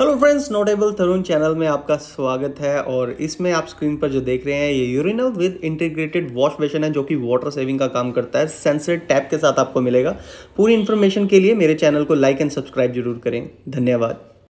hello friends notable Tarun channel में आपका स्वागत है और इसमें आप स्क्रीन पर जो देख रहे हैं ये urinal with integrated wash basin है जो कि वाटर सेविंग का काम करता है सेंसर टैप के साथ आपको मिलेगा पूरी इन्फॉर्मेशन के लिए मेरे चैनल को लाइक एंड सब्सक्राइब जरूर करें धन्यवाद